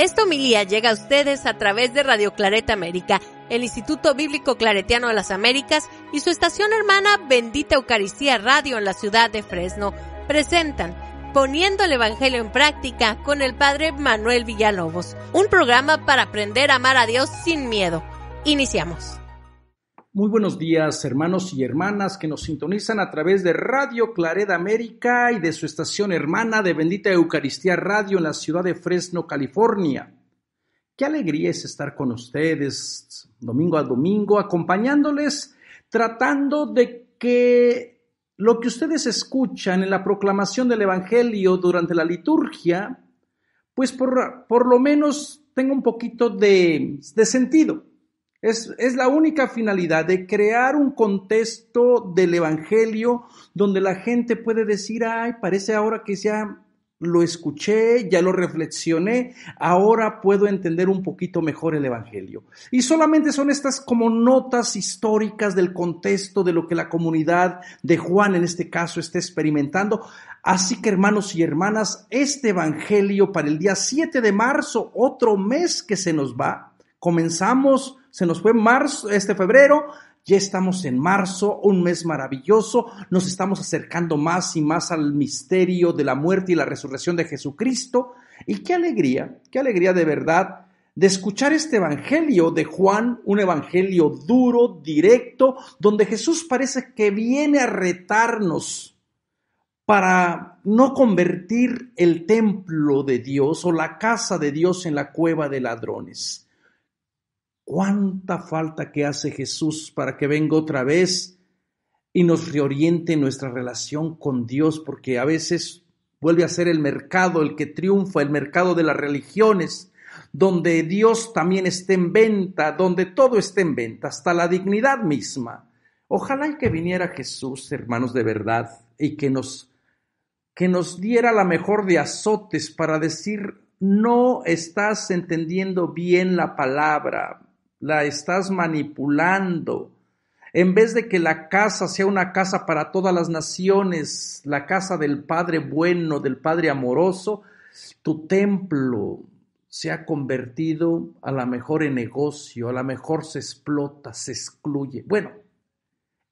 Esta homilía llega a ustedes a través de Radio Clareta América, el Instituto Bíblico Claretiano de las Américas y su estación hermana Bendita Eucaristía Radio en la ciudad de Fresno. Presentan Poniendo el Evangelio en Práctica con el Padre Manuel Villalobos, un programa para aprender a amar a Dios sin miedo. Iniciamos. Muy buenos días, hermanos y hermanas que nos sintonizan a través de Radio Clareda América y de su estación hermana de Bendita Eucaristía Radio en la ciudad de Fresno, California. Qué alegría es estar con ustedes domingo a domingo, acompañándoles, tratando de que lo que ustedes escuchan en la proclamación del Evangelio durante la liturgia, pues por, por lo menos tenga un poquito de, de sentido es, la única finalidad de crear un contexto del Evangelio donde la gente puede decir, ay, parece ahora que ya lo escuché, ya lo reflexioné, ahora puedo entender un poquito mejor el Evangelio. Y solamente son estas como notas históricas del contexto de lo que la comunidad de Juan en este caso está experimentando. Así que hermanos y hermanas, este Evangelio para el día 7 de marzo, otro mes que se nos va, comenzamos se nos fue marzo, este febrero, ya estamos en marzo, un mes maravilloso, nos estamos acercando más y más al misterio de la muerte y la resurrección de Jesucristo. Y qué alegría, qué alegría de verdad de escuchar este Evangelio de Juan, un Evangelio duro, directo, donde Jesús parece que viene a retarnos para no convertir el templo de Dios o la casa de Dios en la cueva de ladrones cuánta falta que hace Jesús para que venga otra vez y nos reoriente nuestra relación con Dios, porque a veces vuelve a ser el mercado el que triunfa, el mercado de las religiones, donde Dios también esté en venta, donde todo esté en venta, hasta la dignidad misma. Ojalá que viniera Jesús, hermanos de verdad, y que nos que nos diera la mejor de azotes para decir, no estás entendiendo bien la palabra, la estás manipulando. En vez de que la casa sea una casa para todas las naciones, la casa del Padre bueno, del Padre amoroso, tu templo se ha convertido a la mejor en negocio, a la mejor se explota, se excluye. Bueno,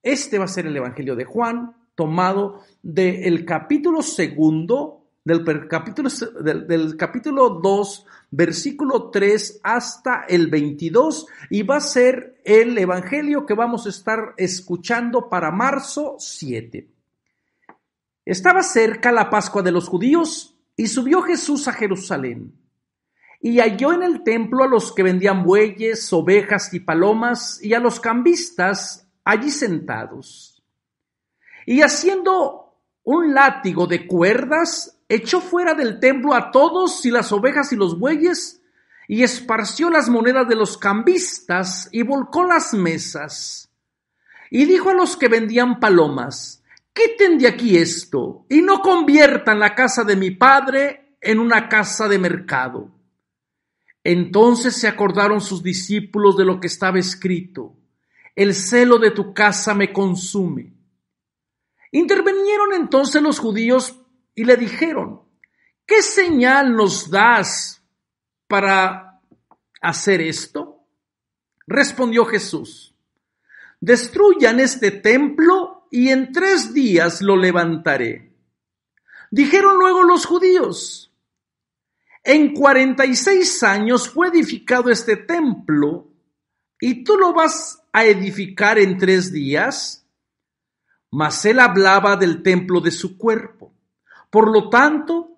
este va a ser el Evangelio de Juan, tomado del capítulo segundo del capítulo, del, capítulo 2, versículo 3 hasta el 22 y va a ser el Evangelio que vamos a estar escuchando para marzo 7. Estaba cerca la Pascua de los judíos y subió Jesús a Jerusalén y halló en el templo a los que vendían bueyes, ovejas y palomas, y a los cambistas allí sentados. Y haciendo un látigo de cuerdas, echó fuera del templo a todos y las ovejas y los bueyes, y esparció las monedas de los cambistas y volcó las mesas. Y dijo a los que vendían palomas, quiten de aquí esto, y no conviertan la casa de mi padre en una casa de mercado. Entonces se acordaron sus discípulos de lo que estaba escrito, el celo de tu casa me consume. Intervinieron entonces los judíos y le dijeron, ¿qué señal nos das para hacer esto? Respondió Jesús, destruyan este templo y en tres días lo levantaré. Dijeron luego los judíos, en cuarenta y seis años fue edificado este templo y tú lo vas a edificar en tres días. Mas él hablaba del templo de su cuerpo. Por lo tanto,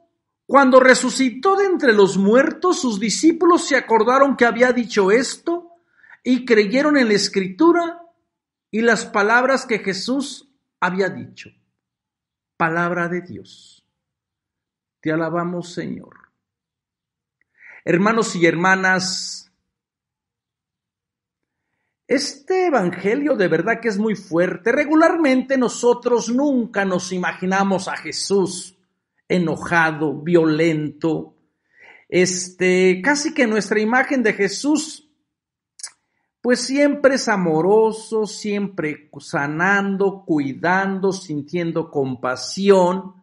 cuando resucitó de entre los muertos, sus discípulos se acordaron que había dicho esto y creyeron en la escritura y las palabras que Jesús había dicho. Palabra de Dios. Te alabamos, Señor. Hermanos y hermanas, este Evangelio de verdad que es muy fuerte. Regularmente nosotros nunca nos imaginamos a Jesús enojado, violento. Este, casi que nuestra imagen de Jesús, pues siempre es amoroso, siempre sanando, cuidando, sintiendo compasión.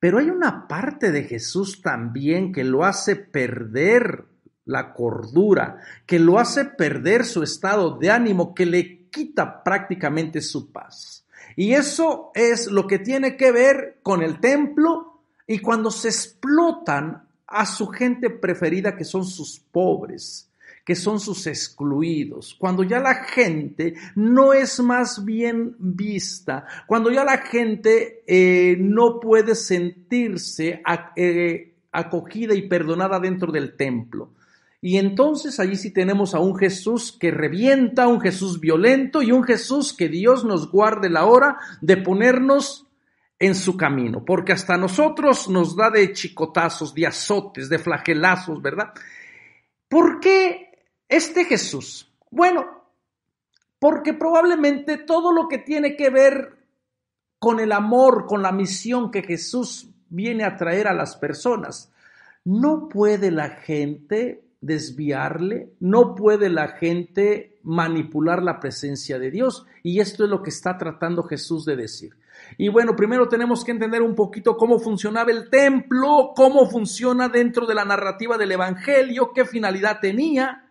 Pero hay una parte de Jesús también que lo hace perder la cordura, que lo hace perder su estado de ánimo, que le quita prácticamente su paz. Y eso es lo que tiene que ver con el templo y cuando se explotan a su gente preferida, que son sus pobres, que son sus excluidos, cuando ya la gente no es más bien vista, cuando ya la gente eh, no puede sentirse eh, acogida y perdonada dentro del templo. Y entonces allí sí tenemos a un Jesús que revienta, un Jesús violento y un Jesús que Dios nos guarde la hora de ponernos en su camino, porque hasta nosotros nos da de chicotazos, de azotes, de flagelazos, ¿verdad? ¿Por qué este Jesús? Bueno, porque probablemente todo lo que tiene que ver con el amor, con la misión que Jesús viene a traer a las personas, no puede la gente desviarle, no puede la gente manipular la presencia de Dios. Y esto es lo que está tratando Jesús de decir. Y bueno, primero tenemos que entender un poquito cómo funcionaba el templo, cómo funciona dentro de la narrativa del Evangelio, qué finalidad tenía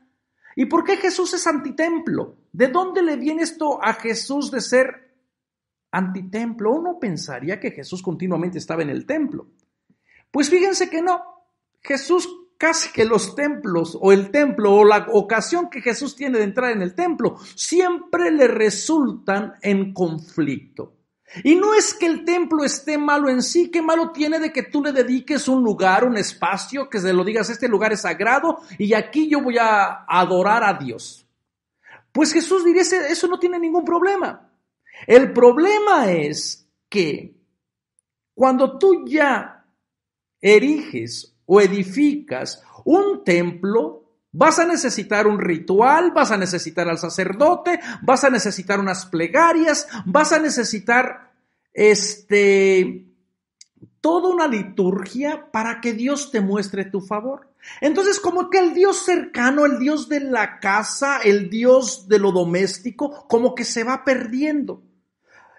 y por qué Jesús es antitemplo. ¿De dónde le viene esto a Jesús de ser antitemplo? Uno pensaría que Jesús continuamente estaba en el templo. Pues fíjense que no. Jesús casi que los templos o el templo o la ocasión que Jesús tiene de entrar en el templo siempre le resultan en conflicto. Y no es que el templo esté malo en sí, qué malo tiene de que tú le dediques un lugar, un espacio, que se lo digas, este lugar es sagrado y aquí yo voy a adorar a Dios. Pues Jesús diría, eso no tiene ningún problema. El problema es que cuando tú ya eriges o edificas un templo, Vas a necesitar un ritual, vas a necesitar al sacerdote, vas a necesitar unas plegarias, vas a necesitar este toda una liturgia para que Dios te muestre tu favor. Entonces, como que el Dios cercano, el Dios de la casa, el Dios de lo doméstico, como que se va perdiendo.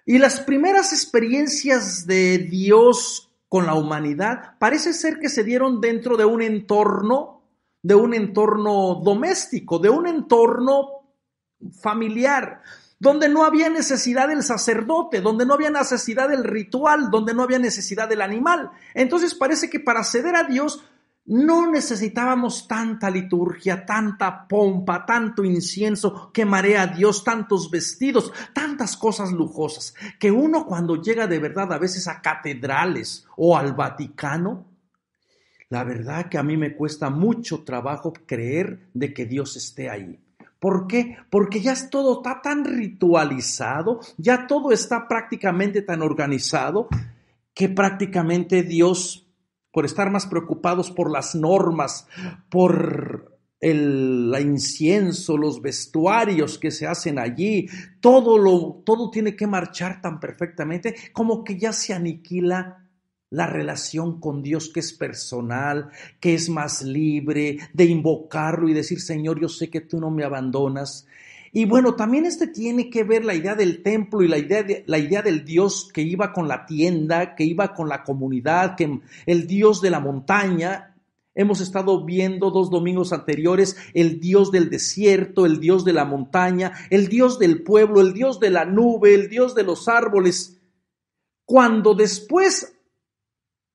Y las primeras experiencias de Dios con la humanidad parece ser que se dieron dentro de un entorno de un entorno doméstico, de un entorno familiar, donde no había necesidad del sacerdote, donde no había necesidad del ritual, donde no había necesidad del animal. Entonces parece que para ceder a Dios no necesitábamos tanta liturgia, tanta pompa, tanto incienso que marea a Dios, tantos vestidos, tantas cosas lujosas, que uno cuando llega de verdad a veces a catedrales o al Vaticano, la verdad que a mí me cuesta mucho trabajo creer de que Dios esté ahí. ¿Por qué? Porque ya todo está tan ritualizado, ya todo está prácticamente tan organizado, que prácticamente Dios, por estar más preocupados por las normas, por el incienso, los vestuarios que se hacen allí, todo, lo, todo tiene que marchar tan perfectamente como que ya se aniquila la relación con Dios que es personal, que es más libre, de invocarlo y decir, Señor, yo sé que tú no me abandonas. Y bueno, también este tiene que ver la idea del templo y la idea, de, la idea del Dios que iba con la tienda, que iba con la comunidad, que el Dios de la montaña. Hemos estado viendo dos domingos anteriores el Dios del desierto, el Dios de la montaña, el Dios del pueblo, el Dios de la nube, el Dios de los árboles. Cuando después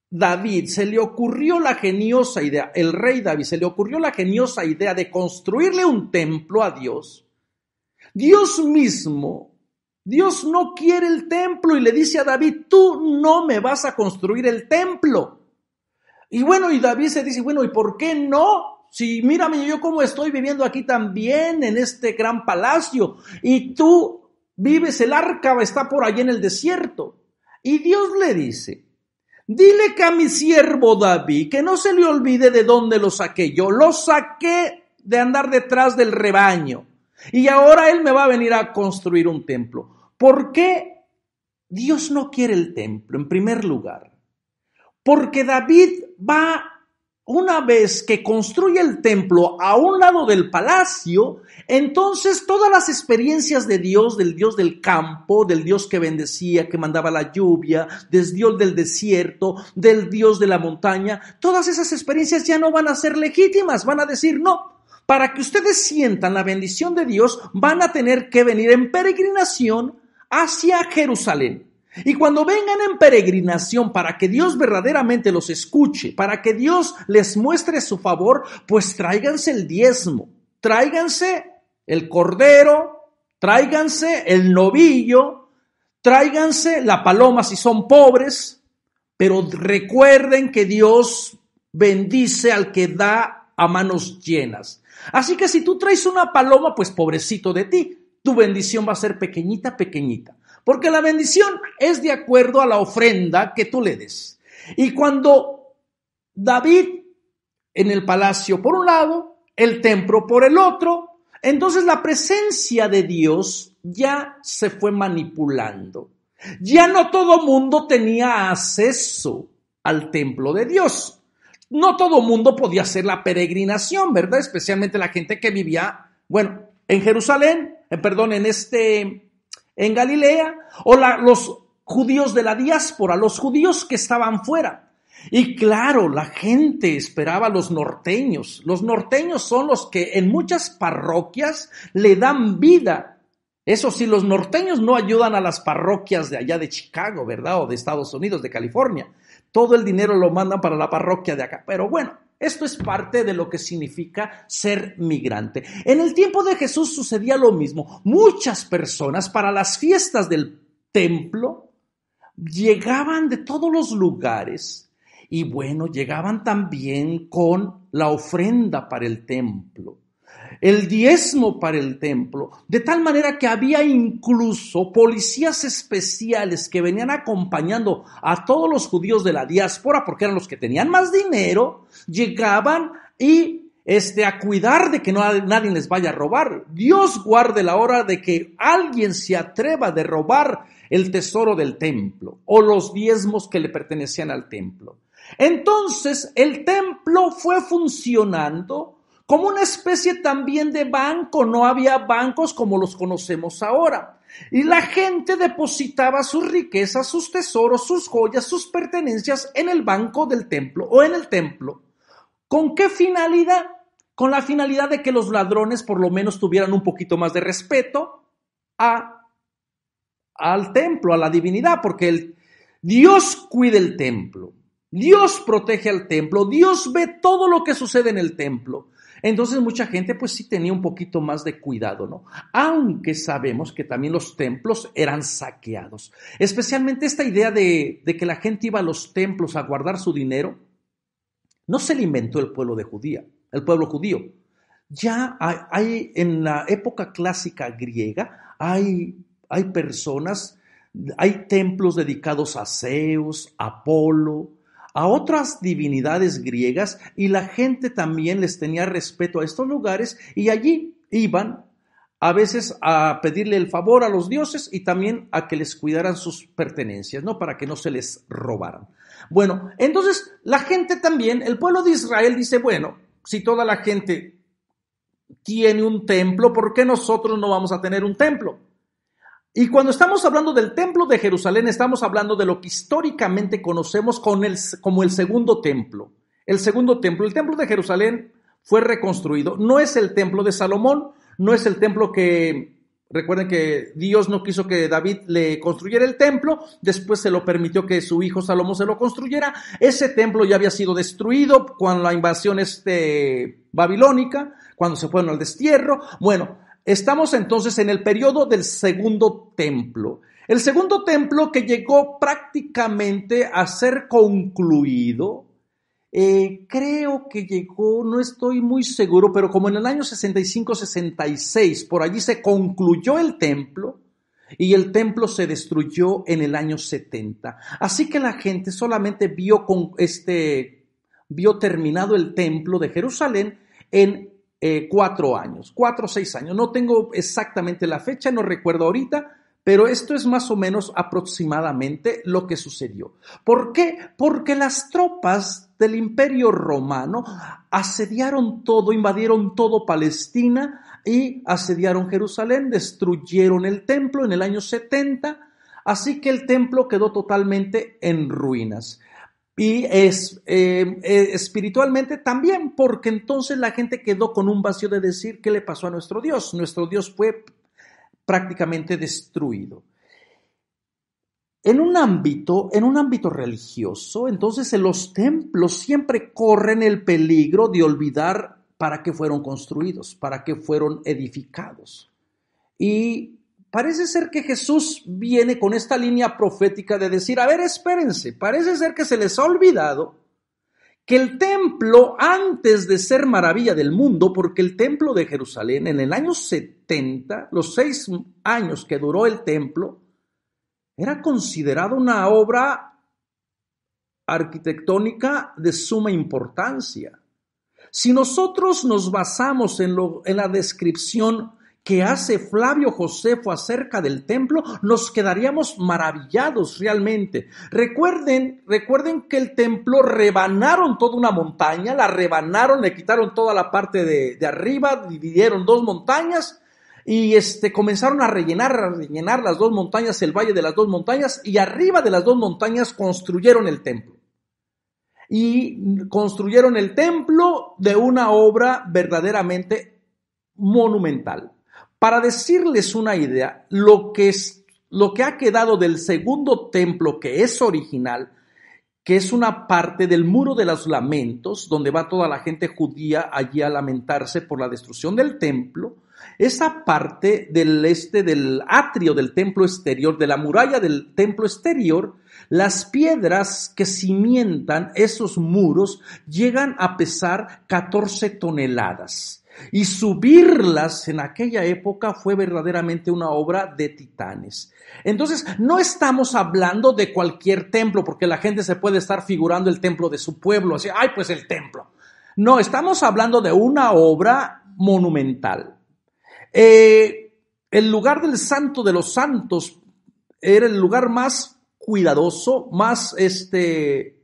David se le ocurrió la geniosa idea, el rey David se le ocurrió la geniosa idea de construirle un templo a Dios, Dios mismo, Dios no quiere el templo y le dice a David, tú no me vas a construir el templo. Y bueno, y David se dice, bueno, ¿y por qué no? Si mírame yo cómo estoy viviendo aquí también en este gran palacio y tú vives, el arca está por allí en el desierto. Y Dios le dice, Dile que a mi siervo David, que no se le olvide de dónde lo saqué yo. Lo saqué de andar detrás del rebaño. Y ahora él me va a venir a construir un templo. ¿Por qué Dios no quiere el templo, en primer lugar? Porque David va una vez que construye el templo a un lado del palacio, entonces todas las experiencias de Dios, del Dios del campo, del Dios que bendecía, que mandaba la lluvia, del Dios del desierto, del Dios de la montaña, todas esas experiencias ya no van a ser legítimas, van a decir no. Para que ustedes sientan la bendición de Dios, van a tener que venir en peregrinación hacia Jerusalén. Y cuando vengan en peregrinación para que Dios verdaderamente los escuche, para que Dios les muestre su favor, pues tráiganse el diezmo, tráiganse el cordero, tráiganse el novillo, tráiganse la paloma si son pobres, pero recuerden que Dios bendice al que da a manos llenas. Así que si tú traes una paloma, pues pobrecito de ti, tu bendición va a ser pequeñita, pequeñita. Porque la bendición es de acuerdo a la ofrenda que tú le des. Y cuando David en el palacio por un lado, el templo por el otro, entonces la presencia de Dios ya se fue manipulando. Ya no todo mundo tenía acceso al templo de Dios. No todo mundo podía hacer la peregrinación, ¿verdad? Especialmente la gente que vivía, bueno, en Jerusalén, eh, perdón, en este en Galilea, o los judíos de la diáspora, los judíos que estaban fuera. Y claro, la gente esperaba a los norteños. Los norteños son los que en muchas parroquias le dan vida. Eso sí, los norteños no ayudan a las parroquias de allá de Chicago, ¿verdad? O de Estados Unidos, de California. Todo el dinero lo mandan para la parroquia de acá. Pero bueno, esto es parte de lo que significa ser migrante. En el tiempo de Jesús sucedía lo mismo. Muchas personas para las fiestas del templo llegaban de todos los lugares y bueno, llegaban también con la ofrenda para el templo el diezmo para el templo, de tal manera que había incluso policías especiales que venían acompañando a todos los judíos de la diáspora, porque eran los que tenían más dinero, llegaban y este, a cuidar de que no, nadie les vaya a robar. Dios guarde la hora de que alguien se atreva de robar el tesoro del templo o los diezmos que le pertenecían al templo. Entonces el templo fue funcionando como una especie también de banco. No había bancos como los conocemos ahora. Y la gente depositaba sus riquezas, sus tesoros, sus joyas, sus pertenencias en el banco del templo o en el templo. ¿Con qué finalidad? Con la finalidad de que los ladrones por lo menos tuvieran un poquito más de respeto a, al templo, a la divinidad, porque el, Dios cuida el templo. Dios protege al templo, Dios ve todo lo que sucede en el templo. Entonces mucha gente pues sí tenía un poquito más de cuidado, ¿no? Aunque sabemos que también los templos eran saqueados. Especialmente esta idea de, que la gente iba a los templos a guardar su dinero, no se le inventó el pueblo de Judía, el pueblo judío. Ya hay, en la época clásica griega, hay, hay personas, hay templos dedicados a Zeus, Apolo, a otras divinidades griegas y la gente también les tenía respeto a estos lugares y allí iban a veces a pedirle el favor a los dioses y también a que les cuidaran sus pertenencias, ¿no? Para que no se les robaran. Bueno, entonces la gente también, el pueblo de Israel dice, bueno, si toda la gente tiene un templo, ¿por qué nosotros no vamos a tener un templo? Y cuando estamos hablando del templo de Jerusalén, estamos hablando de lo que históricamente conocemos como el segundo templo. El segundo templo, el templo de Jerusalén fue reconstruido. No es el templo de Salomón, no es el templo que Recuerden que Dios no quiso que David le construyera el templo, después se lo permitió que su hijo Salomón se lo construyera. Ese templo ya había sido destruido con la invasión este, babilónica, cuando se fueron al destierro. Bueno, Estamos entonces en el periodo del segundo templo. El segundo templo que llegó prácticamente a ser concluido, eh, creo que llegó, no estoy muy seguro, pero como en el año 65-66, por allí se concluyó el templo y el templo se destruyó en el año 70. Así que la gente solamente vio, con este, vio terminado el templo de Jerusalén en eh, cuatro años, cuatro o seis años. No tengo exactamente la fecha, no recuerdo ahorita, pero esto es más o menos aproximadamente lo que sucedió. ¿Por qué? Porque las tropas del imperio romano asediaron todo, invadieron todo Palestina y asediaron Jerusalén, destruyeron el templo en el año 70, así que el templo quedó totalmente en ruinas y es, eh, eh, espiritualmente también, porque entonces la gente quedó con un vacío de decir qué le pasó a nuestro Dios. Nuestro Dios fue prácticamente destruido. En un ámbito, en un ámbito religioso, entonces en los templos siempre corren el peligro de olvidar para qué fueron construidos, para qué fueron edificados. Y parece ser que Jesús viene con esta línea profética de decir, a ver, espérense, parece ser que se les ha olvidado que el templo, antes de ser maravilla del mundo, porque el templo de Jerusalén en el año 70, los seis años que duró el templo, era considerado una obra arquitectónica de suma importancia. Si nosotros nos basamos en, en la descripción que hace Flavio Josefo acerca del templo, nos quedaríamos maravillados realmente. Recuerden, recuerden que el templo rebanaron toda una montaña, la rebanaron, le quitaron toda la parte de, arriba, dividieron dos montañas y este, comenzaron a rellenar, a rellenar las dos montañas, el valle de las dos montañas, y arriba de las dos montañas construyeron el templo. Y construyeron el templo de una obra verdaderamente monumental para decirles una idea, lo que, es, lo que ha quedado del segundo templo que es original, que es una parte del muro de los lamentos, donde va toda la gente judía allí a lamentarse por la destrucción del templo, esa parte del este del atrio del templo exterior, de la muralla del templo exterior, las piedras que cimientan esos muros llegan a pesar 14 toneladas. Y subirlas en aquella época fue verdaderamente una obra de titanes. Entonces, no estamos hablando de cualquier templo, porque la gente se puede estar figurando el templo de su pueblo, así, ay, pues el templo. No, estamos hablando de una obra monumental. Eh, el lugar del santo de los santos era el lugar más cuidadoso, más, este,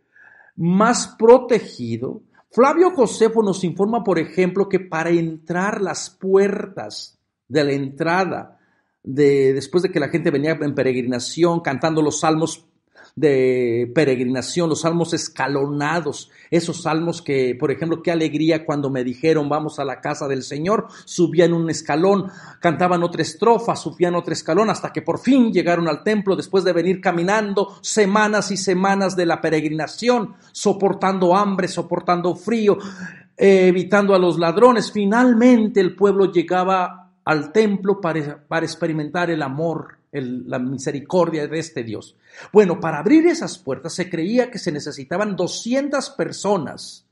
más protegido Flavio Josefo nos informa, por ejemplo, que para entrar las puertas de la entrada, de, después de que la gente venía en peregrinación cantando los salmos de peregrinación, los salmos escalonados, esos salmos que, por ejemplo, qué alegría cuando me dijeron vamos a la casa del Señor, subían un escalón, cantaban otra estrofa, subían otro escalón, hasta que por fin llegaron al templo después de venir caminando semanas y semanas de la peregrinación, soportando hambre, soportando frío, eh, evitando a los ladrones. Finalmente el pueblo llegaba al templo para, para experimentar el amor la misericordia de este Dios. Bueno, para abrir esas puertas se creía que se necesitaban 200 personas.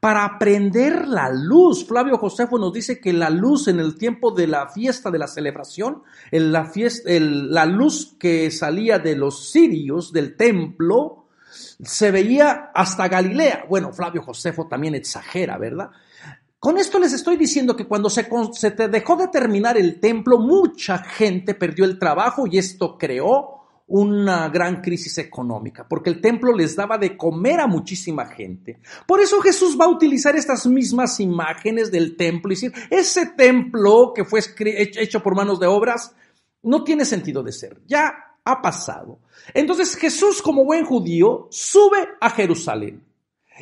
Para aprender la luz, Flavio Josefo nos dice que la luz en el tiempo de la fiesta de la celebración, en la, fiesta, la luz que salía de los sirios del templo, se veía hasta Galilea. Bueno, Flavio Josefo también exagera, ¿verdad? Con esto les estoy diciendo que cuando se, dejó de terminar el templo, mucha gente perdió el trabajo y esto creó una gran crisis económica, porque el templo les daba de comer a muchísima gente. Por eso Jesús va a utilizar estas mismas imágenes del templo y decir, ese templo que fue hecho por manos de obras, no tiene sentido de ser, ya ha pasado. Entonces Jesús como buen judío sube a Jerusalén.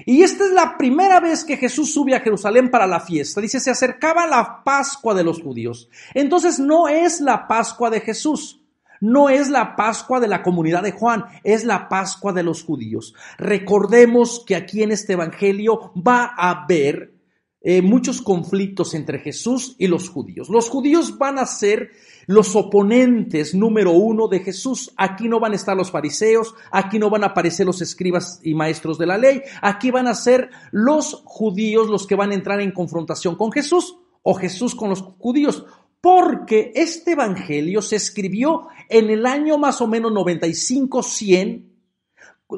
Y esta es la primera vez que Jesús sube a Jerusalén para la fiesta. Dice, se acercaba la Pascua de los judíos. Entonces no es la Pascua de Jesús. No es la Pascua de la comunidad de Juan, es la Pascua de los judíos. Recordemos que aquí en este Evangelio va a haber eh, muchos conflictos entre Jesús y los judíos. Los judíos van a ser los oponentes número uno de Jesús. Aquí no van a estar los fariseos, aquí no van a aparecer los escribas y maestros de la ley, aquí van a ser los judíos los que van a entrar en confrontación con Jesús o Jesús con los judíos. Porque este Evangelio se escribió en el año más o menos 95-100,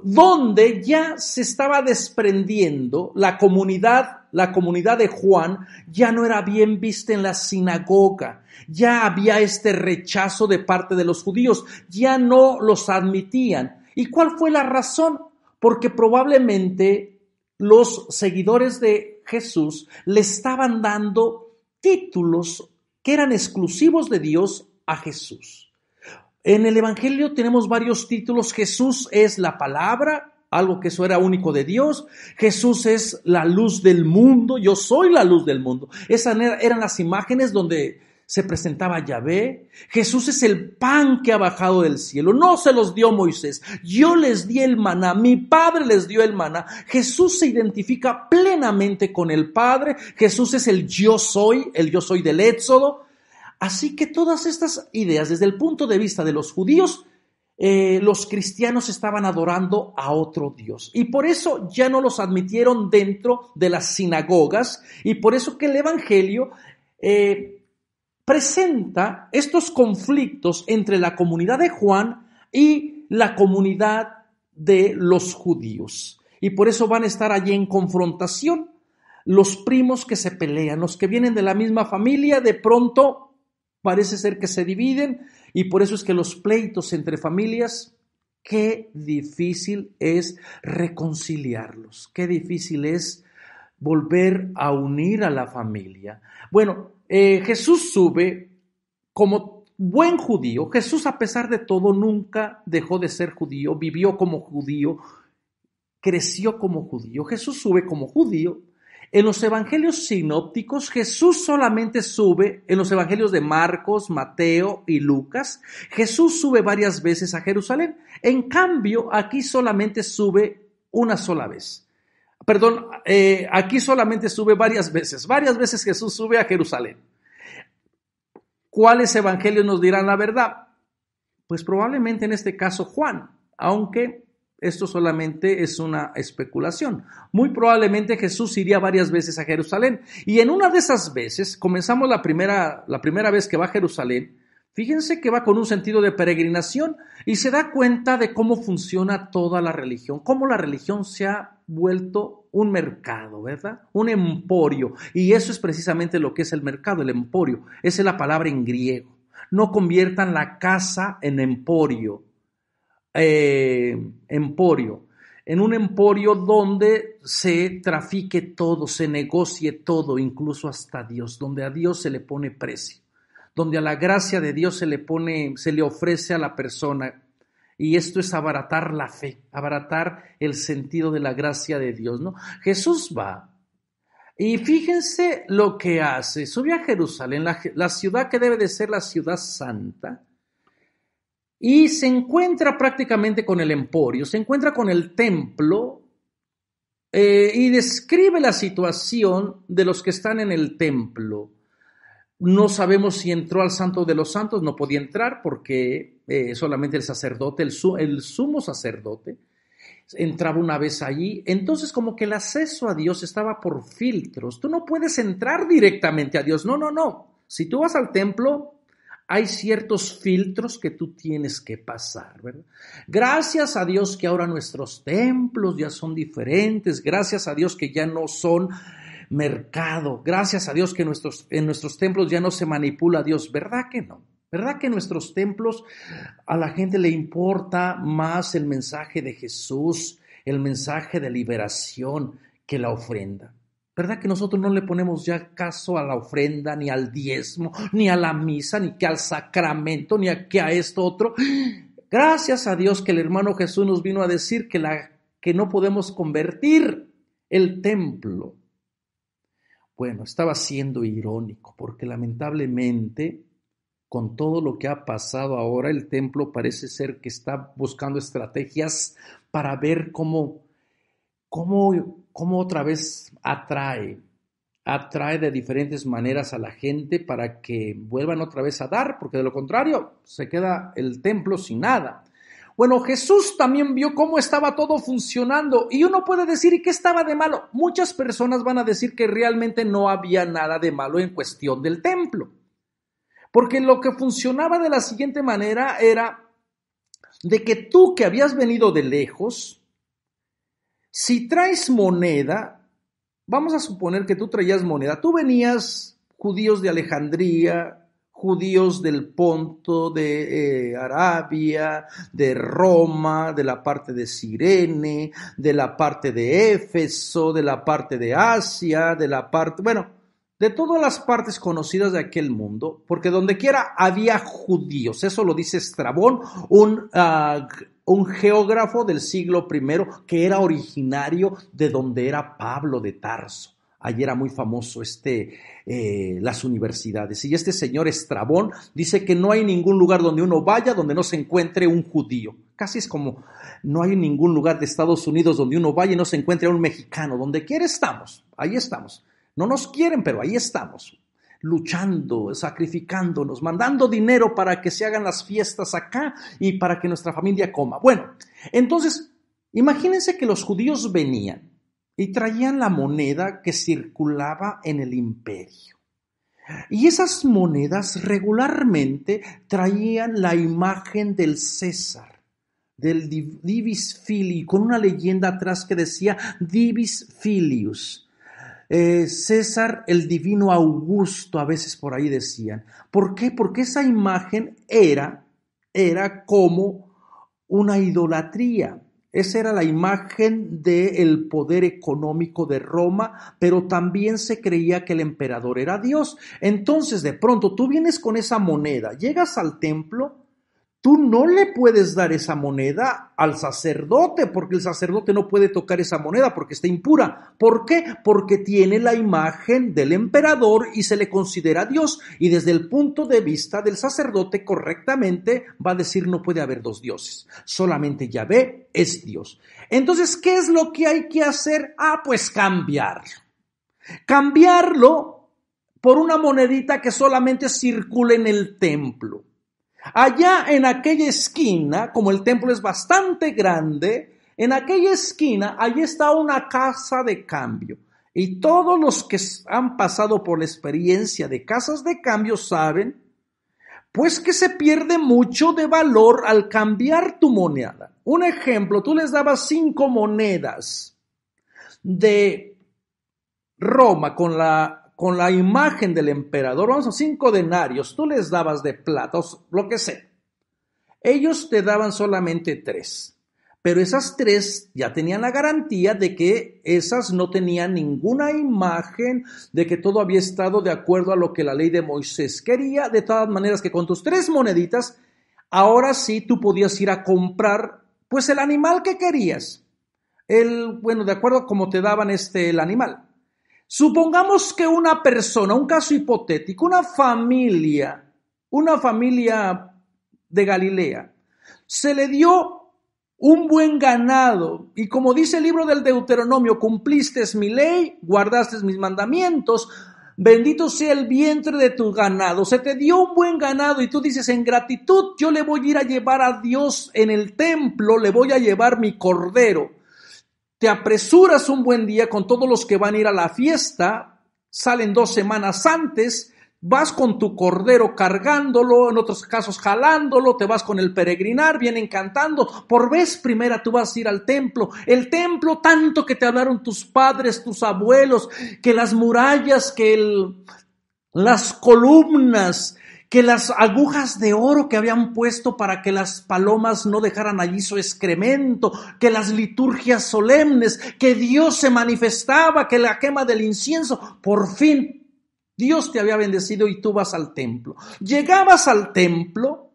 donde ya se estaba desprendiendo la comunidad, la comunidad de Juan ya no era bien vista en la sinagoga ya había este rechazo de parte de los judíos, ya no los admitían. ¿Y cuál fue la razón? Porque probablemente los seguidores de Jesús le estaban dando títulos que eran exclusivos de Dios a Jesús. En el Evangelio tenemos varios títulos. Jesús es la palabra, algo que eso era único de Dios. Jesús es la luz del mundo, yo soy la luz del mundo. Esas eran las imágenes donde se presentaba Yahvé. Jesús es el pan que ha bajado del cielo. No se los dio Moisés. Yo les di el maná. Mi padre les dio el maná. Jesús se identifica plenamente con el Padre. Jesús es el yo soy, el yo soy del Éxodo. Así que todas estas ideas, desde el punto de vista de los judíos, eh, los cristianos estaban adorando a otro Dios. Y por eso ya no los admitieron dentro de las sinagogas y por eso que el Evangelio eh, presenta estos conflictos entre la comunidad de Juan y la comunidad de los judíos. Y por eso van a estar allí en confrontación los primos que se pelean, los que vienen de la misma familia, de pronto parece ser que se dividen y por eso es que los pleitos entre familias, qué difícil es reconciliarlos, qué difícil es volver a unir a la familia. Bueno, eh, Jesús sube como buen judío. Jesús, a pesar de todo, nunca dejó de ser judío, vivió como judío, creció como judío. Jesús sube como judío. En los evangelios sinópticos, Jesús solamente sube, en los evangelios de Marcos, Mateo y Lucas, Jesús sube varias veces a Jerusalén. En cambio, aquí solamente sube una sola vez perdón, eh, aquí solamente sube varias veces, varias veces Jesús sube a Jerusalén. ¿Cuáles evangelios nos dirán la verdad? Pues probablemente en este caso Juan, aunque esto solamente es una especulación. Muy probablemente Jesús iría varias veces a Jerusalén. Y en una de esas veces, comenzamos la primera, la primera vez que va a Jerusalén, fíjense que va con un sentido de peregrinación y se da cuenta de cómo funciona toda la religión, cómo la religión se ha vuelto un mercado, ¿verdad? Un emporio. Y eso es precisamente lo que es el mercado, el emporio. Esa es la palabra en griego. No conviertan la casa en emporio. Eh, emporio. En un emporio donde se trafique todo, se negocie todo, incluso hasta Dios, donde a Dios se le pone precio, donde a la gracia de Dios se le pone, se le ofrece a la persona y esto es abaratar la fe, abaratar el sentido de la gracia de Dios, ¿no? Jesús va y fíjense lo que hace. Sube a Jerusalén, la, ciudad que debe de ser la ciudad santa, y se encuentra prácticamente con el emporio, se encuentra con el templo eh, y describe la situación de los que están en el templo. No sabemos si entró al santo de los santos, no podía entrar porque eh, solamente el sacerdote, el, el sumo sacerdote, entraba una vez allí. Entonces como que el acceso a Dios estaba por filtros. Tú no puedes entrar directamente a Dios. No, no, no. Si tú vas al templo, hay ciertos filtros que tú tienes que pasar, ¿verdad? Gracias a Dios que ahora nuestros templos ya son diferentes, gracias a Dios que ya no son mercado, gracias a Dios que nuestros, en nuestros templos ya no se manipula a Dios, ¿verdad que no? ¿Verdad que en nuestros templos a la gente le importa más el mensaje de Jesús, el mensaje de liberación que la ofrenda? ¿Verdad que nosotros no le ponemos ya caso a la ofrenda, ni al diezmo, ni a la misa, ni que al sacramento, ni a que a esto otro? Gracias a Dios que el hermano Jesús nos vino a decir que, la, que no podemos convertir el templo. Bueno, estaba siendo irónico, porque lamentablemente con todo lo que ha pasado ahora, el templo parece ser que está buscando estrategias para ver cómo, cómo, cómo otra vez atrae, atrae de diferentes maneras a la gente para que vuelvan otra vez a dar, porque de lo contrario se queda el templo sin nada. Bueno, Jesús también vio cómo estaba todo funcionando y uno puede decir, ¿y qué estaba de malo? Muchas personas van a decir que realmente no había nada de malo en cuestión del templo. Porque lo que funcionaba de la siguiente manera era de que tú que habías venido de lejos, si traes moneda, vamos a suponer que tú traías moneda, tú venías judíos de Alejandría, judíos del Ponto, de eh, Arabia, de Roma, de la parte de Sirene, de la parte de Éfeso, de la parte de Asia, de la parte, bueno, de todas las partes conocidas de aquel mundo, porque donde quiera había judíos, eso lo dice Estrabón, un, ah, un geógrafo del siglo I que era originario de donde era Pablo de Tarso. Allí era muy famoso este, eh, las universidades. Y este señor Estrabón dice que no hay ningún lugar donde uno vaya donde no se encuentre un judío. Casi es como no hay ningún lugar de Estados Unidos donde uno vaya y no se encuentre un mexicano. Donde quiera estamos, ahí estamos. No nos quieren, pero ahí estamos, luchando, sacrificándonos, mandando dinero para que se hagan las fiestas acá y para que nuestra familia coma. Bueno, entonces, imagínense que los judíos venían y traían la moneda que circulaba en el imperio. Y esas monedas regularmente traían la imagen del César del divis filii, con una leyenda atrás que decía divis filius, eh, César el Divino Augusto, a veces por ahí decían. ¿Por qué? Porque esa imagen era, era como una idolatría. Esa era la imagen del poder económico de Roma, pero también se creía que el emperador era Dios. Entonces, de pronto, tú vienes con esa moneda, llegas al templo Tú no le puedes dar esa moneda al sacerdote, porque el sacerdote no puede tocar esa moneda porque está impura. ¿Por qué? Porque tiene la imagen del emperador y se le considera Dios. Y desde el punto de vista del sacerdote, correctamente va a decir no puede haber dos dioses. Solamente Yahvé es Dios. Entonces, ¿qué es lo que hay que hacer? Ah, pues cambiarlo. Cambiarlo por una monedita que solamente circule en el templo. Allá en aquella esquina, como el templo es bastante grande, en aquella esquina, allí está una casa de cambio. Y todos los que han pasado por la experiencia de casas de cambio saben, pues que se pierde mucho de valor al cambiar tu moneda. Un ejemplo, tú les dabas cinco monedas de Roma con la con la imagen del emperador, vamos a cinco denarios, tú les dabas de plata, lo que sea. Ellos te daban solamente tres, pero esas tres ya tenían la garantía de que esas no tenían ninguna imagen, de que todo había estado de acuerdo a lo que la ley de Moisés quería, de todas maneras que con tus tres moneditas, ahora sí tú podías ir a comprar pues el animal que querías. El, bueno, de acuerdo a cómo te daban este el animal. Supongamos que una persona, un caso hipotético, una familia, una familia de Galilea, se le dio un buen ganado y como dice el libro del Deuteronomio, cumpliste mi ley, guardaste mis mandamientos, bendito sea el vientre de tu ganado, se te dio un buen ganado y tú dices en gratitud, yo le voy a ir a llevar a Dios en el templo, le voy a llevar mi cordero. Te apresuras un buen día con todos los que van a ir a la fiesta, salen dos semanas antes, vas con tu cordero cargándolo, en otros casos jalándolo, te vas con el peregrinar, vienen cantando, por vez primera tú vas a ir al templo, el templo tanto que te hablaron tus padres, tus abuelos, que las murallas, que el, las columnas, que las agujas de oro que habían puesto para que las palomas no dejaran allí su excremento, que las liturgias solemnes, que Dios se manifestaba, que la quema del incienso, por fin Dios te había bendecido y tú vas al templo. Llegabas al templo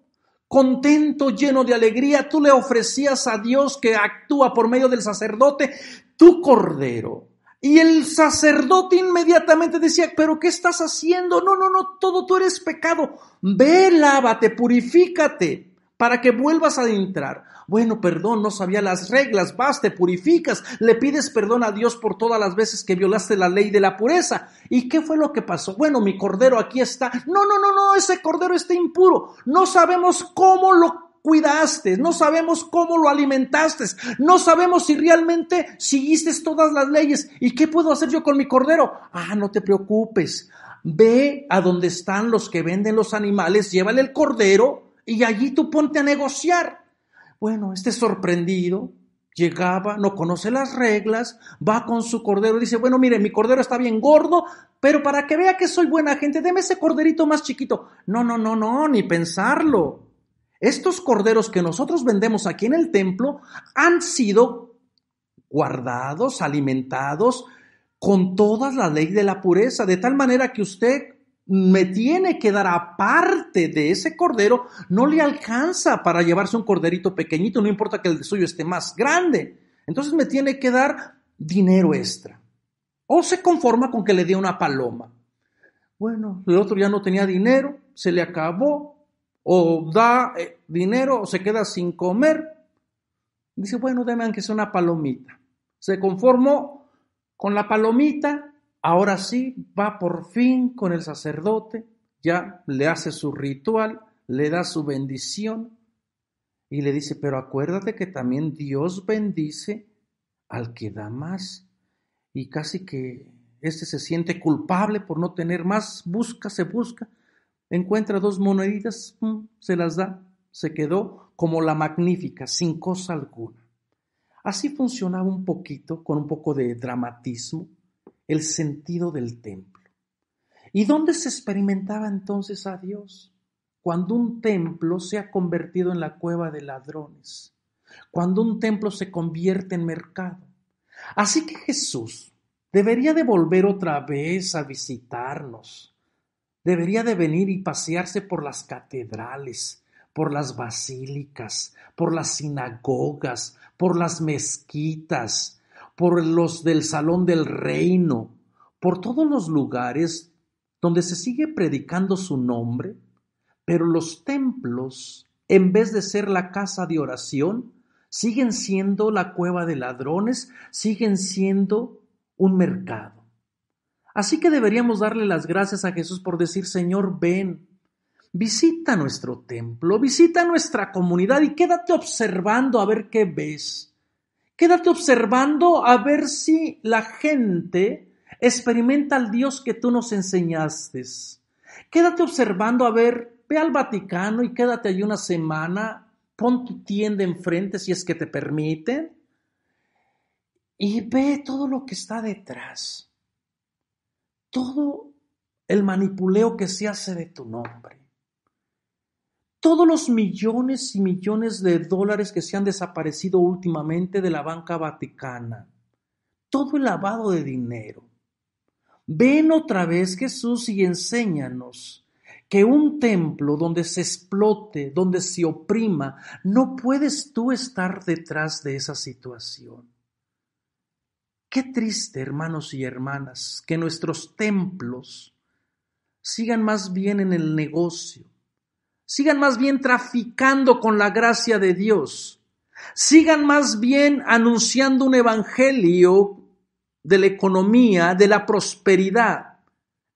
contento, lleno de alegría, tú le ofrecías a Dios que actúa por medio del sacerdote tu cordero y el sacerdote inmediatamente decía, pero ¿qué estás haciendo? No, no, no, todo tú eres pecado. Ve, lávate, purifícate para que vuelvas a entrar. Bueno, perdón, no sabía las reglas, vas, te purificas, le pides perdón a Dios por todas las veces que violaste la ley de la pureza. ¿Y qué fue lo que pasó? Bueno, mi cordero aquí está. No, no, no, no, ese cordero está impuro. No sabemos cómo lo cuidaste, no sabemos cómo lo alimentaste, no sabemos si realmente seguiste todas las leyes. ¿Y qué puedo hacer yo con mi cordero? Ah, no te preocupes, ve a donde están los que venden los animales, llévale el cordero y allí tú ponte a negociar. Bueno, este sorprendido llegaba, no conoce las reglas, va con su cordero y dice, bueno, mire, mi cordero está bien gordo, pero para que vea que soy buena gente, deme ese corderito más chiquito. No, no, no, no, ni pensarlo. Estos corderos que nosotros vendemos aquí en el templo han sido guardados, alimentados con toda la ley de la pureza, de tal manera que usted me tiene que dar aparte de ese cordero, no le alcanza para llevarse un corderito pequeñito, no importa que el suyo esté más grande. Entonces me tiene que dar dinero extra. O se conforma con que le dé una paloma. Bueno, el otro ya no tenía dinero, se le acabó, o da eh, dinero o se queda sin comer. Dice, bueno, deme aunque sea una palomita. Se conformó con la palomita, ahora sí va por fin con el sacerdote, ya le hace su ritual, le da su bendición y le dice, pero acuérdate que también Dios bendice al que da más. Y casi que este se siente culpable por no tener más, busca, se busca, encuentra dos moneditas, mm, se las da, se quedó como la magnífica, sin cosa alguna. Así funcionaba un poquito, con un poco de dramatismo, el sentido del templo. ¿Y dónde se experimentaba entonces a Dios? Cuando un templo se ha convertido en la cueva de ladrones, cuando un templo se convierte en mercado. Así que Jesús debería de volver otra vez a visitarnos, debería de venir y pasearse por las catedrales, por las basílicas, por las sinagogas, por las mezquitas, por los del Salón del Reino, por todos los lugares donde se sigue predicando su nombre, pero los templos, en vez de ser la casa de oración, siguen siendo la cueva de ladrones, siguen siendo un mercado. Así que deberíamos darle las gracias a Jesús por decir, Señor, ven, visita nuestro templo, visita nuestra comunidad y quédate observando a ver qué ves. Quédate observando a ver si la gente experimenta al Dios que tú nos enseñaste. Quédate observando a ver, ve al Vaticano y quédate allí una semana, pon tu tienda enfrente si es que te permiten y ve todo lo que está detrás todo el manipuleo que se hace de tu nombre, todos los millones y millones de dólares que se han desaparecido últimamente de la banca vaticana, todo el lavado de dinero. Ven otra vez Jesús y enséñanos que un templo donde se explote, donde se oprima, no puedes tú estar detrás de esa situación. Qué triste, hermanos y hermanas, que nuestros templos sigan más bien en el negocio, sigan más bien traficando con la gracia de Dios, sigan más bien anunciando un evangelio de la economía, de la prosperidad,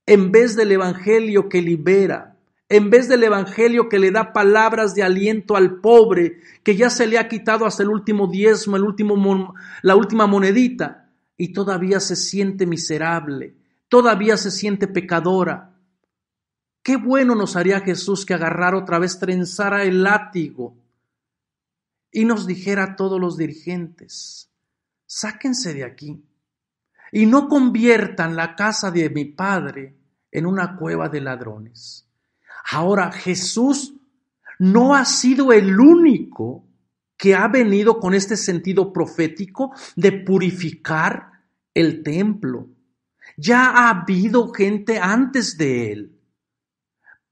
en vez del evangelio que libera, en vez del evangelio que le da palabras de aliento al pobre, que ya se le ha quitado hasta el último diezmo, el último la última monedita y todavía se siente miserable, todavía se siente pecadora. Qué bueno nos haría Jesús que agarrara otra vez, trenzara el látigo y nos dijera a todos los dirigentes, sáquense de aquí y no conviertan la casa de mi Padre en una cueva de ladrones. Ahora Jesús no ha sido el único que ha venido con este sentido profético de purificar el templo. Ya ha habido gente antes de él.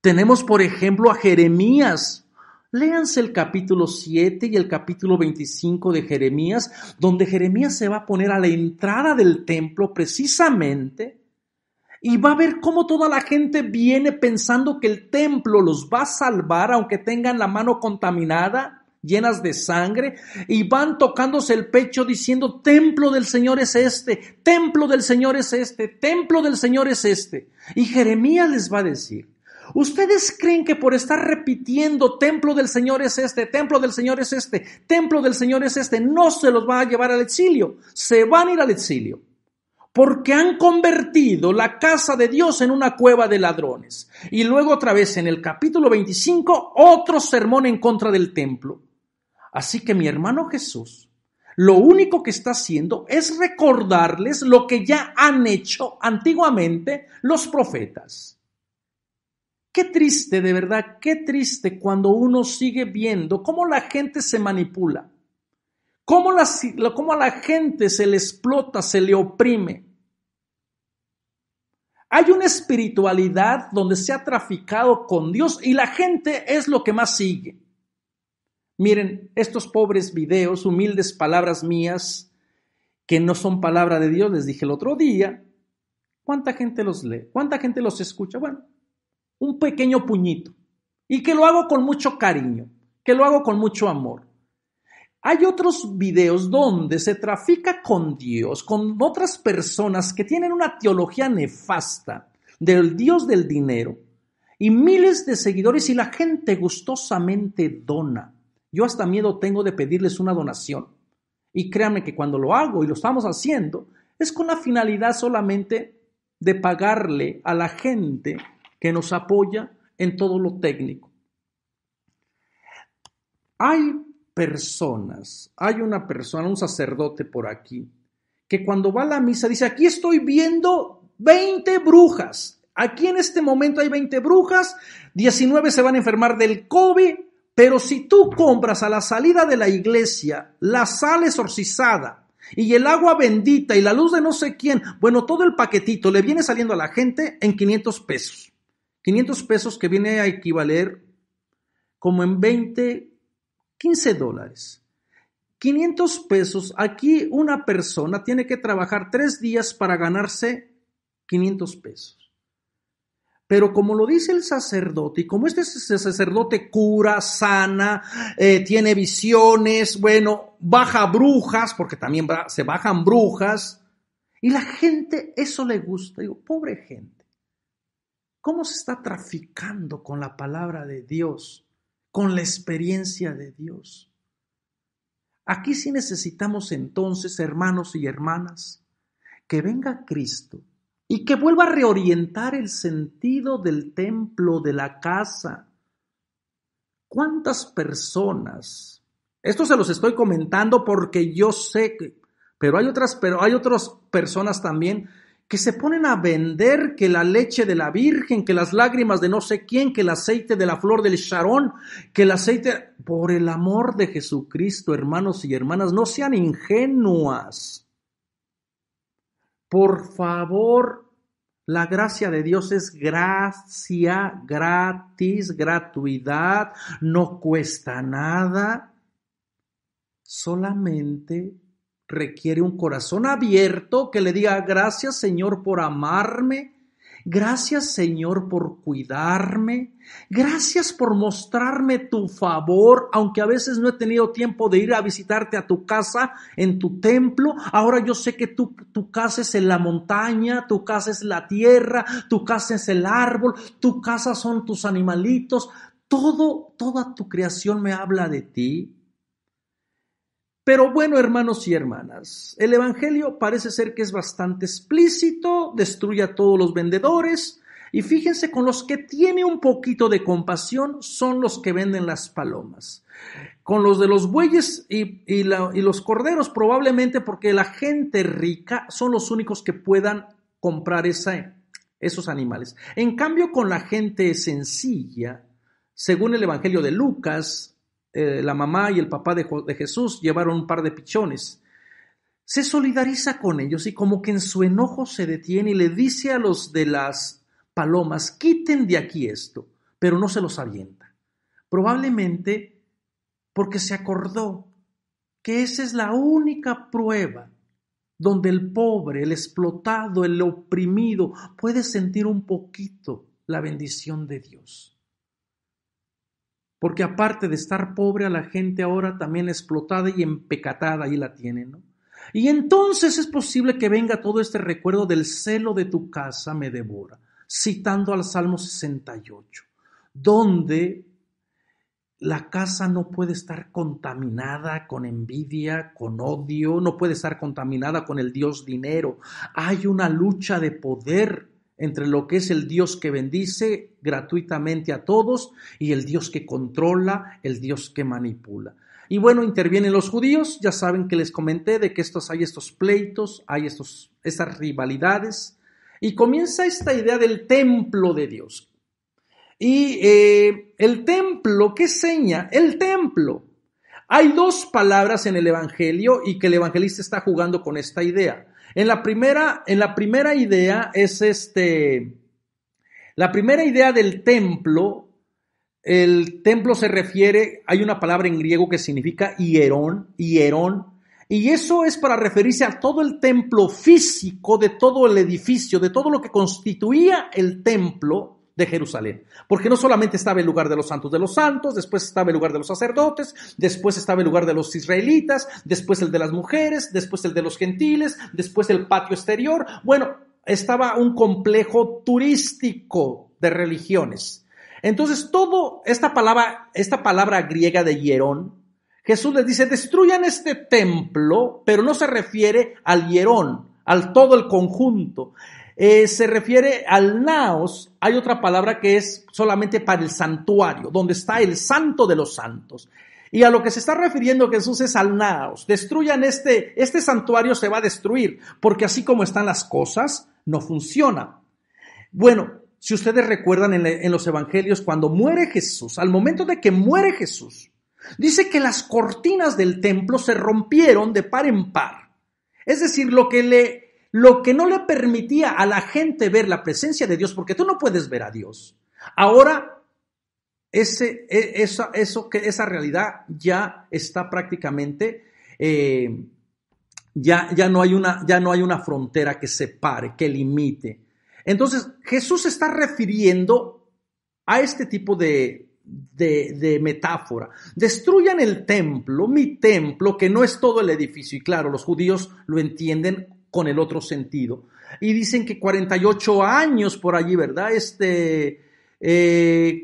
Tenemos, por ejemplo, a Jeremías. Léanse el capítulo 7 y el capítulo 25 de Jeremías, donde Jeremías se va a poner a la entrada del templo precisamente y va a ver cómo toda la gente viene pensando que el templo los va a salvar aunque tengan la mano contaminada llenas de sangre, y van tocándose el pecho diciendo, templo del Señor es este, templo del Señor es este, templo del Señor es este. Y Jeremías les va a decir, ¿ustedes creen que por estar repitiendo, templo del Señor es este, templo del Señor es este, templo del Señor es este, no se los va a llevar al exilio? Se van a ir al exilio porque han convertido la casa de Dios en una cueva de ladrones. Y luego otra vez en el capítulo 25, otro sermón en contra del templo. Así que mi hermano Jesús, lo único que está haciendo es recordarles lo que ya han hecho antiguamente los profetas. Qué triste, de verdad, qué triste cuando uno sigue viendo cómo la gente se manipula, cómo, la, cómo a la gente se le explota, se le oprime. Hay una espiritualidad donde se ha traficado con Dios y la gente es lo que más sigue. Miren, estos pobres videos, humildes palabras mías, que no son palabra de Dios, les dije el otro día, ¿cuánta gente los lee? ¿Cuánta gente los escucha? Bueno, un pequeño puñito. Y que lo hago con mucho cariño, que lo hago con mucho amor. Hay otros videos donde se trafica con Dios, con otras personas que tienen una teología nefasta del Dios del dinero y miles de seguidores y la gente gustosamente dona. Yo hasta miedo tengo de pedirles una donación. Y créanme que cuando lo hago y lo estamos haciendo, es con la finalidad solamente de pagarle a la gente que nos apoya en todo lo técnico. Hay personas, hay una persona, un sacerdote por aquí, que cuando va a la misa dice, aquí estoy viendo 20 brujas, aquí en este momento hay 20 brujas, 19 se van a enfermar del COVID, pero si tú compras a la salida de la iglesia la sal exorcizada y el agua bendita y la luz de no sé quién, bueno, todo el paquetito le viene saliendo a la gente en 500 pesos. 500 pesos que viene a equivaler como en 20, 15 dólares. 500 pesos, aquí una persona tiene que trabajar tres días para ganarse 500 pesos. Pero como lo dice el sacerdote, y como este sacerdote cura, sana, eh, tiene visiones, bueno, baja brujas, porque también se bajan brujas, y la gente eso le gusta. Digo, pobre gente, ¿cómo se está traficando con la palabra de Dios, con la experiencia de Dios? Aquí sí necesitamos entonces, hermanos y hermanas, que venga Cristo y que vuelva a reorientar el sentido del templo, de la casa. ¿Cuántas personas? Esto se los estoy comentando porque yo sé que, pero hay otras, pero hay otras personas también que se ponen a vender que la leche de la Virgen, que las lágrimas de no sé quién, que el aceite de la flor del charón que el aceite... Por el amor de Jesucristo, hermanos y hermanas, no sean ingenuas. Por favor, la gracia de Dios es gracia gratis, gratuidad, no cuesta nada. Solamente requiere un corazón abierto que le diga gracias Señor por amarme, Gracias Señor por cuidarme. Gracias por mostrarme tu favor, aunque a veces no he tenido tiempo de ir a visitarte a tu casa, en tu templo. Ahora yo sé que tu, tu casa es en la montaña, tu casa es la tierra, tu casa es el árbol, tu casa son tus animalitos. Todo, toda tu creación me habla de ti. Pero bueno, hermanos y hermanas, el Evangelio parece ser que es bastante explícito, destruye a todos los vendedores, y fíjense, con los que tiene un poquito de compasión son los que venden las palomas. Con los de los bueyes y, los corderos probablemente porque la gente rica son los únicos que puedan comprar esos animales. En cambio, con la gente sencilla, según el Evangelio de Lucas, eh, la mamá y el papá de, de Jesús llevaron un par de pichones. Se solidariza con ellos y como que en su enojo se detiene y le dice a los de las palomas, quiten de aquí esto, pero no se los avienta. Probablemente porque se acordó que esa es la única prueba donde el pobre, el explotado, el oprimido puede sentir un poquito la bendición de Dios. Porque aparte de estar pobre, a la gente ahora también explotada y empecatada ahí la tienen, ¿no? Y entonces es posible que venga todo este recuerdo del celo de tu casa me devora, citando al Salmo 68, donde la casa no puede estar contaminada con envidia, con odio, no puede estar contaminada con el Dios dinero. Hay una lucha de poder entre lo que es el Dios que bendice gratuitamente a todos y el Dios que controla, el Dios que manipula. Y bueno, intervienen los judíos, ya saben que les comenté de que estos, hay estos pleitos, hay estos, estas rivalidades, y comienza esta idea del templo de Dios. Y eh, el templo, ¿qué seña? El templo. Hay dos palabras en el Evangelio y que el evangelista está jugando con esta idea. En la primera, en la primera idea es este, la primera idea del templo, el templo se refiere, hay una palabra en griego que significa hierón, hierón, y eso es para referirse a todo el templo físico de todo el edificio, de todo lo que constituía el templo, de Jerusalén. Porque no solamente estaba el lugar de los santos de los santos, después estaba el lugar de los sacerdotes, después estaba el lugar de los israelitas, después el de las mujeres, después el de los gentiles, después el patio exterior. Bueno, estaba un complejo turístico de religiones. Entonces, todo esta palabra, esta palabra griega de hierón, Jesús les dice, destruyan este templo, pero no se refiere al hierón, al todo el conjunto. Eh, se refiere al naos, hay otra palabra que es solamente para el santuario, donde está el santo de los santos. Y a lo que se está refiriendo Jesús es al naos. Destruyan este, este santuario se va a destruir, porque así como están las cosas, no funciona. Bueno, si ustedes recuerdan en los evangelios, cuando muere Jesús, al momento de que muere Jesús, dice que las cortinas del templo se rompieron de par en par. Es decir, lo que le lo que no le permitía a la gente ver la presencia de Dios, porque tú no puedes ver a Dios. Ahora, ese, e, esa, eso, que, esa realidad ya está prácticamente, eh, ya, ya, no hay una, ya no hay una frontera que separe, que limite. Entonces, Jesús está refiriendo a este tipo de, de, de, metáfora. Destruyan el templo, mi templo, que no es todo el edificio. Y claro, los judíos lo entienden con el otro sentido. Y dicen que 48 años por allí, ¿verdad? Este,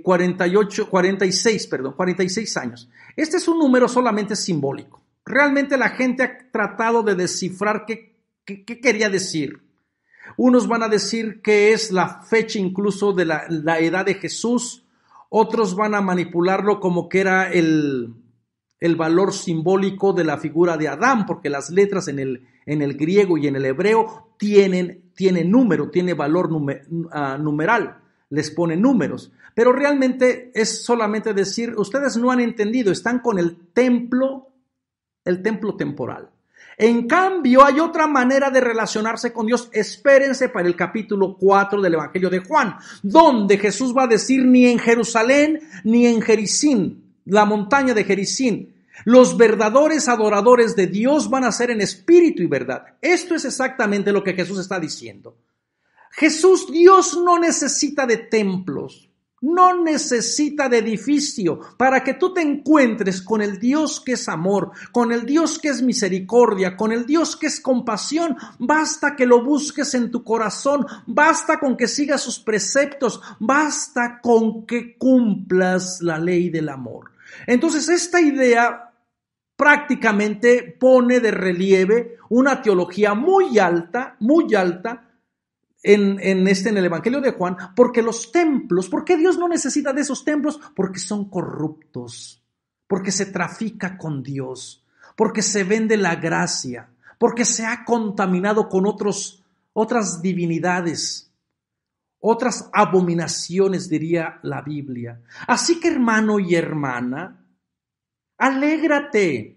48, eh, 46, perdón, 46 años. Este es un número solamente simbólico. Realmente la gente ha tratado de descifrar qué, quería decir. Unos van a decir que es la fecha incluso de la, la edad de Jesús, otros van a manipularlo como que era el, el valor simbólico de la figura de Adán, porque las letras en el, en el griego y en el hebreo tienen, número, tiene valor ah, numeral, les pone números. Pero realmente es solamente decir, ustedes no han entendido, están con el templo, el templo temporal. En cambio, hay otra manera de relacionarse con Dios. Espérense para el capítulo 4 del Evangelio de Juan, donde Jesús va a decir, ni en Jerusalén, ni en Jericín, la montaña de Jericín, los verdaderos adoradores de Dios van a ser en espíritu y verdad. Esto es exactamente lo que Jesús está diciendo. Jesús, Dios no necesita de templos, no necesita de edificio para que tú te encuentres con el Dios que es amor, con el Dios que es misericordia, con el Dios que es compasión. Basta que lo busques en tu corazón, basta con que sigas sus preceptos, basta con que cumplas la ley del amor. Entonces esta idea prácticamente pone de relieve una teología muy alta, muy alta, en, este, en el Evangelio de Juan, porque los templos, ¿por qué Dios no necesita de esos templos? Porque son corruptos, porque se trafica con Dios, porque se vende la gracia, porque se ha contaminado con otros, otras divinidades, otras abominaciones, diría la Biblia. Así que hermano y hermana, Alégrate.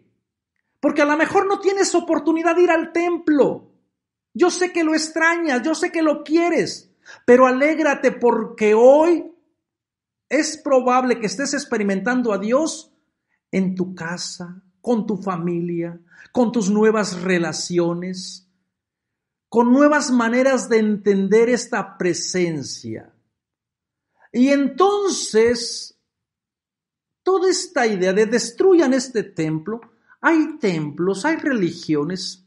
Porque a lo mejor no tienes oportunidad de ir al templo. Yo sé que lo extrañas, yo sé que lo quieres, pero alégrate porque hoy es probable que estés experimentando a Dios en tu casa, con tu familia, con tus nuevas relaciones, con nuevas maneras de entender esta presencia. Y entonces toda esta idea de destruyan este templo, hay templos, hay religiones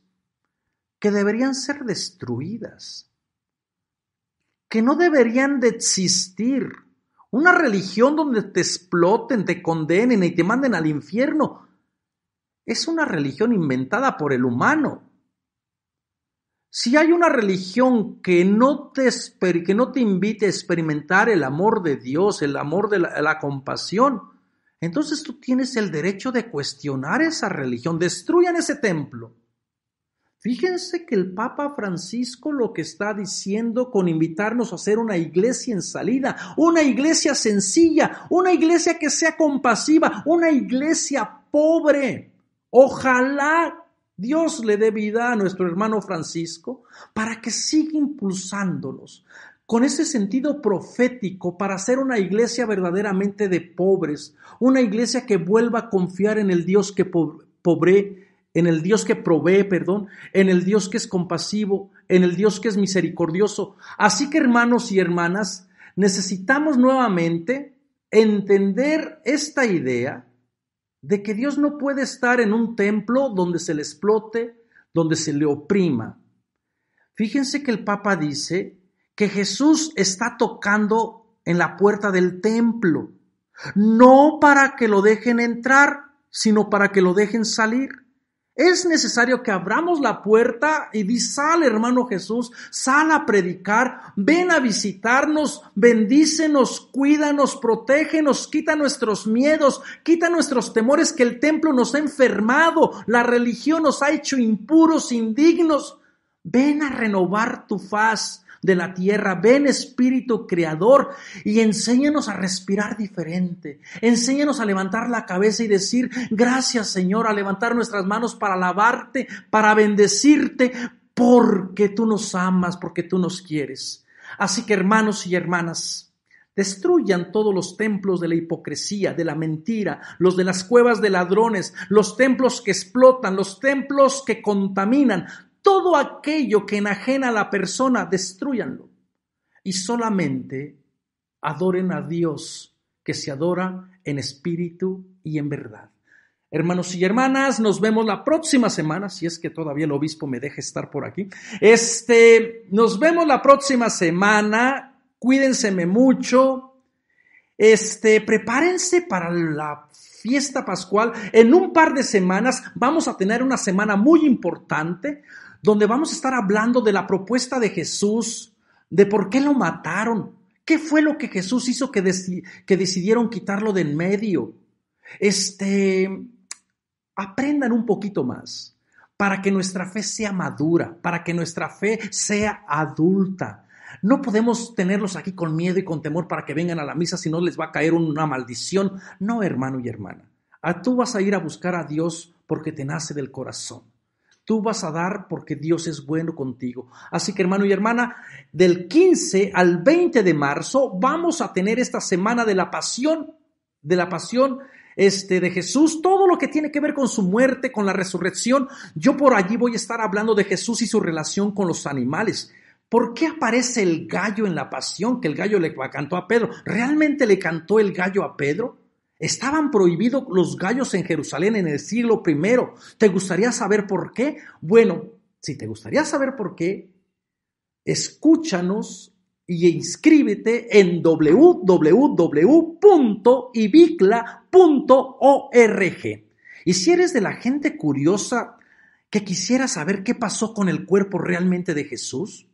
que deberían ser destruidas, que no deberían de existir. Una religión donde te exploten, te condenen y te manden al infierno es una religión inventada por el humano. Si hay una religión que no te, que no te invite a experimentar el amor de Dios, el amor de la compasión, entonces tú tienes el derecho de cuestionar esa religión, destruyan ese templo. Fíjense que el Papa Francisco lo que está diciendo con invitarnos a hacer una iglesia en salida, una iglesia sencilla, una iglesia que sea compasiva, una iglesia pobre. Ojalá Dios le dé vida a nuestro hermano Francisco para que siga impulsándolos con ese sentido profético para ser una iglesia verdaderamente de pobres, una iglesia que vuelva a confiar en el Dios que pobre, en el Dios que provee, perdón, en el Dios que es compasivo, en el Dios que es misericordioso. Así que hermanos y hermanas, necesitamos nuevamente entender esta idea de que Dios no puede estar en un templo donde se le explote, donde se le oprima. Fíjense que el Papa dice que Jesús está tocando en la puerta del templo, no para que lo dejen entrar, sino para que lo dejen salir. Es necesario que abramos la puerta y di, sal hermano Jesús, sal a predicar, ven a visitarnos, bendícenos, cuídanos, protégenos, quita nuestros miedos, quita nuestros temores que el templo nos ha enfermado, la religión nos ha hecho impuros, indignos. Ven a renovar tu faz, de la tierra. Ven Espíritu Creador y enséñanos a respirar diferente. Enséñanos a levantar la cabeza y decir, gracias Señor, a levantar nuestras manos para alabarte, para bendecirte, porque tú nos amas, porque tú nos quieres. Así que hermanos y hermanas, Destruyan todos los templos de la hipocresía, de la mentira, los de las cuevas de ladrones, los templos que explotan, los templos que contaminan, todo aquello que enajena a la persona, destruyanlo. Y solamente adoren a Dios, que se adora en espíritu y en verdad. Hermanos y hermanas, nos vemos la próxima semana, si es que todavía el obispo me deja estar por aquí. Este, nos vemos la próxima semana. cuídense mucho. Este, prepárense para la fiesta pascual. En un par de semanas vamos a tener una semana muy importante donde vamos a estar hablando de la propuesta de Jesús, de por qué lo mataron, qué fue lo que Jesús hizo que, decidieron quitarlo de en medio. Este, aprendan un poquito más para que nuestra fe sea madura, para que nuestra fe sea adulta. No podemos tenerlos aquí con miedo y con temor para que vengan a la misa si no les va a caer una maldición. No, hermano y hermana. A ah, tú vas a ir a buscar a Dios porque te nace del corazón. Tú vas a dar porque Dios es bueno contigo. Así que hermano y hermana, del 15 al 20 de marzo vamos a tener esta semana de la pasión, de la pasión este, de Jesús, todo lo que tiene que ver con su muerte, con la resurrección. Yo por allí voy a estar hablando de Jesús y su relación con los animales. ¿Por qué aparece el gallo en la pasión que el gallo le cantó a Pedro? ¿Realmente le cantó el gallo a Pedro? Estaban prohibidos los gallos en Jerusalén en el siglo I. ¿Te gustaría saber por qué? Bueno, si te gustaría saber por qué, escúchanos y inscríbete en www.ibicla.org. Y si eres de la gente curiosa que quisiera saber qué pasó con el cuerpo realmente de Jesús,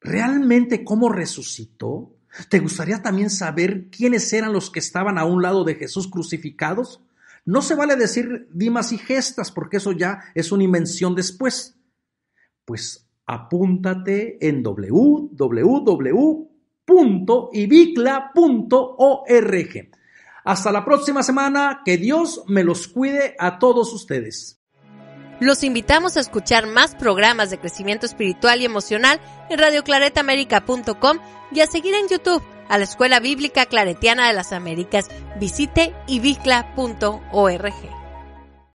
realmente cómo resucitó, ¿Te gustaría también saber quiénes eran los que estaban a un lado de Jesús crucificados? No se vale decir dimas y gestas, porque eso ya es una invención después. Pues apúntate en www.ibicla.org. Hasta la próxima semana, que Dios me los cuide a todos ustedes. Los invitamos a escuchar más programas de crecimiento espiritual y emocional en radioclaretamerica.com y a seguir en YouTube a la Escuela Bíblica Claretiana de las Américas. Visite ibicla.org.